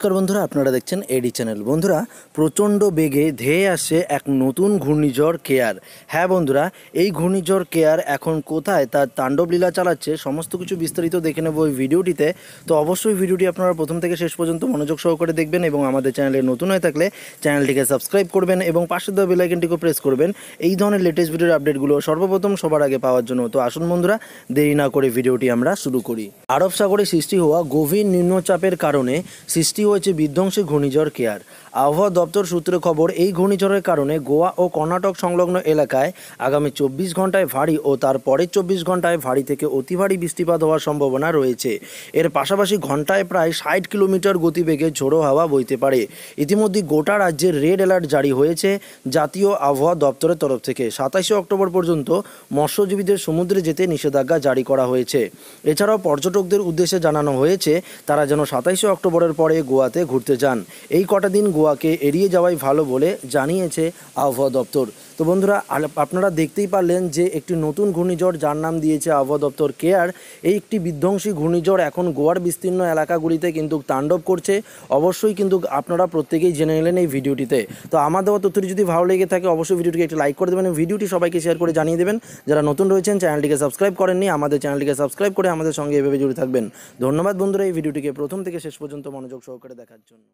নমস্কার বন্ধুরা আপনারা দেখছেন এডি চ্যানেল বন্ধুরা প্রচণ্ড বেগে ধেয়ে আসে এক নতুন ঘূর্ণিঝড় কেয়ার হ্যাঁ বন্ধুরা এই ঘূর্ণিঝড় কেয়ার এখন কোথায় তার তাণ্ডবলীলা চালাচ্ছে সমস্ত কিছু বিস্তারিত দেখে নেব ওই ভিডিওটিতে তো অবশ্যই ভিডিওটি আপনারা প্রথম থেকে শেষ পর্যন্ত মনোযোগ সহকারে দেখবেন এবং আমাদের চ্যানেলে নতুন হয়ে থাকলে চ্যানেলটিকে সাবস্ক্রাইব করবেন এবং পাশে দেওয়া বেলাইকনটিকে প্রেস করবেন এই ধরনের লেটেস্ট ভিডিওর আপডেটগুলো সর্বপ্রথম সবার আগে পাওয়ার জন্য তো আসুন বন্ধুরা দেরি না করে ভিডিওটি আমরা শুরু করি আরব সাগরে সৃষ্টি হওয়া গভীর নিম্নচাপের কারণে সৃষ্টি হয়েছে বিধ্বংসী ঘূর্ণিঝড় কেয়ার আবহাওয়া দপ্তর সূত্রে খবর এই ঘূর্ণিঝড়ের কারণে গোয়া ও কর্ণাটক সংলগ্ন এলাকায় আগামী চব্বিশ ঘন্টায় ভারী ও তার পরের চব্বিশ ঘন্টায় ভারী থেকে অতি ভারী বৃষ্টিপাত হওয়ার সম্ভাবনা রয়েছে এর পাশাপাশি ঘন্টায় প্রায় ষাট কিলোমিটার গতিবেগে ঝোড়ো হাওয়া বইতে পারে ইতিমধ্যে গোটা রাজ্যের রেড অ্যালার্ট জারি হয়েছে জাতীয় আবহাওয়া দপ্তরের তরফ থেকে সাতাশে অক্টোবর পর্যন্ত মৎস্যজীবীদের সমুদ্রে যেতে নিষেধাজ্ঞা জারি করা হয়েছে এছাড়াও পর্যটকদের উদ্দেশ্যে জানানো হয়েছে তারা যেন সাতাইশে অক্টোবরের পরে গোয়া গোয়াতে ঘুরতে যান এই কটা দিন গোয়াকে এড়িয়ে যাওয়াই ভালো বলে জানিয়েছে আবহাওয়া দপ্তর তো বন্ধুরা আপনারা দেখতেই পারলেন যে একটি নতুন ঘূর্ণিঝড় যার নাম দিয়েছে আবহাওয়া দপ্তর কেয়ার এই একটি বিধ্বংসী ঘূর্ণিঝড় এখন গোয়ার বিস্তীর্ণ এলাকাগুলিতে কিন্তু তাণ্ডব করছে অবশ্যই কিন্তু আপনারা প্রত্যেকেই জেনে নিলেন এই ভিডিওটিতে তো আমার দেওয়া তথ্যটি যদি ভালো লেগে থাকে অবশ্যই ভিডিওটিকে একটি লাইক করে দেবেন ভিডিওটি সবাইকে শেয়ার করে জানিয়ে দেবেন যারা নতুন রয়েছেন চ্যানেলটিকে সাবস্ক্রাইব করেননি আমাদের চ্যানেলটিকে সাবস্ক্রাইব করে আমাদের সঙ্গে এভাবে জুড়ে থাকবেন ধন্যবাদ বন্ধুরা এই ভিডিওটিকে প্রথম থেকে শেষ পর্যন্ত মনোযোগ সহকারে দেখার জন্য